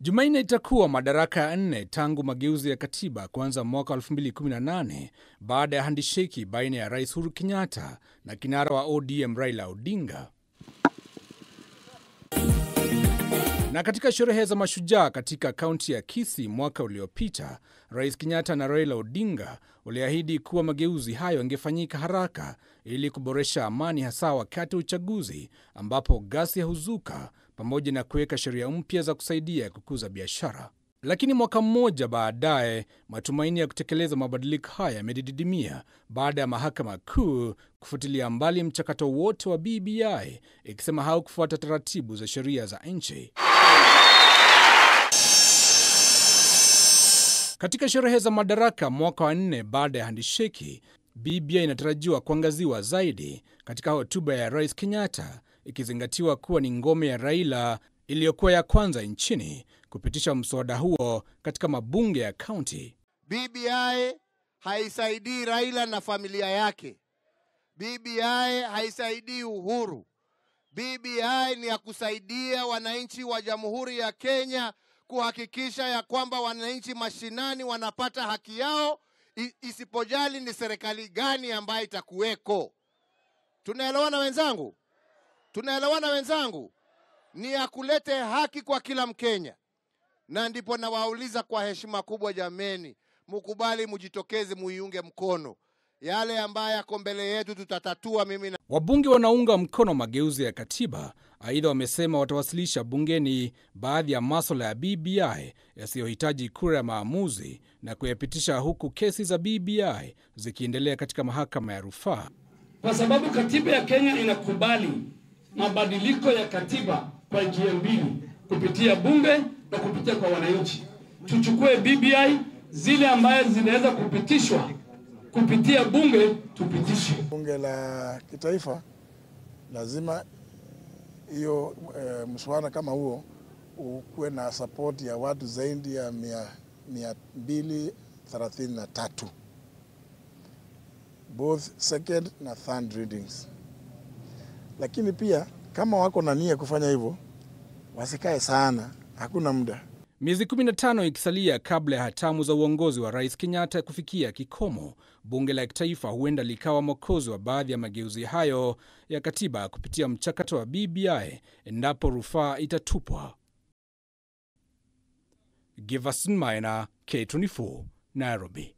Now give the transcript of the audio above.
Jumanne itakuwa madaraka ya nne tangu mageuzi ya katiba kuanza mwaka 2018 baada ya handisheki baina ya Rais Uhuru Kenyatta na kinara wa ODM Raila Odinga. Na katika sherehe za mashujaa katika kaunti ya Kisii mwaka uliopita, Rais Kenyatta na Raila Odinga waliahidi kuwa mageuzi hayo yangefanyika haraka ili kuboresha amani, hasa wakati wa uchaguzi ambapo ghasia huzuka pamoja na kuweka sheria mpya za kusaidia kukuza biashara. Lakini mwaka mmoja baadaye, matumaini ya kutekeleza mabadiliko haya yamedididimia baada ya mahakama kuu kufutilia mbali mchakato wote wa BBI ikisema haukufuata taratibu za sheria za nchi. Katika sherehe za madaraka mwaka wa nne baada ya handisheki, BBI inatarajiwa kuangaziwa zaidi katika hotuba ya Rais Kenyatta ikizingatiwa kuwa ni ngome ya Raila iliyokuwa ya kwanza nchini kupitisha mswada huo katika mabunge ya kaunti. BBI haisaidii Raila na familia yake. BBI haisaidii Uhuru. BBI ni ya kusaidia wananchi wa Jamhuri ya Kenya kuhakikisha ya kwamba wananchi mashinani wanapata haki yao, isipojali ni serikali gani ambayo itakuweko. Tunaelewana wenzangu? Tunaelewana wenzangu? Ni ya kulete haki kwa kila Mkenya, na ndipo nawauliza kwa heshima kubwa, jameni, mukubali, mujitokeze, muiunge mkono yale ambayo yako mbele yetu, tutatatua. Mimi na wabunge wanaunga mkono mageuzi ya katiba. Aidha, wamesema watawasilisha bungeni baadhi ya maswala ya BBI yasiyohitaji kura ya maamuzi na kuyapitisha, huku kesi za BBI zikiendelea katika mahakama ya rufaa, kwa sababu katiba ya Kenya inakubali mabadiliko ya katiba kwa njia mbili, kupitia bunge na kupitia kwa wananchi. Tuchukue BBI zile ambazo zinaweza kupitishwa kupitia bunge, tupitishe. Bunge la kitaifa lazima hiyo e, mswada kama huo ukuwe na support ya watu zaidi ya mia, mia mbili thelathini na tatu both second na third readings, lakini pia kama wako na nia kufanya hivyo, wasikae sana, hakuna muda. Miezi 15 ikisalia kabla ya hatamu za uongozi wa Rais Kenyatta kufikia kikomo, bunge la kitaifa huenda likawa mwokozi wa baadhi ya mageuzi hayo ya katiba kupitia mchakato wa BBI endapo rufaa itatupwa. Giverson Maina, K24, Nairobi.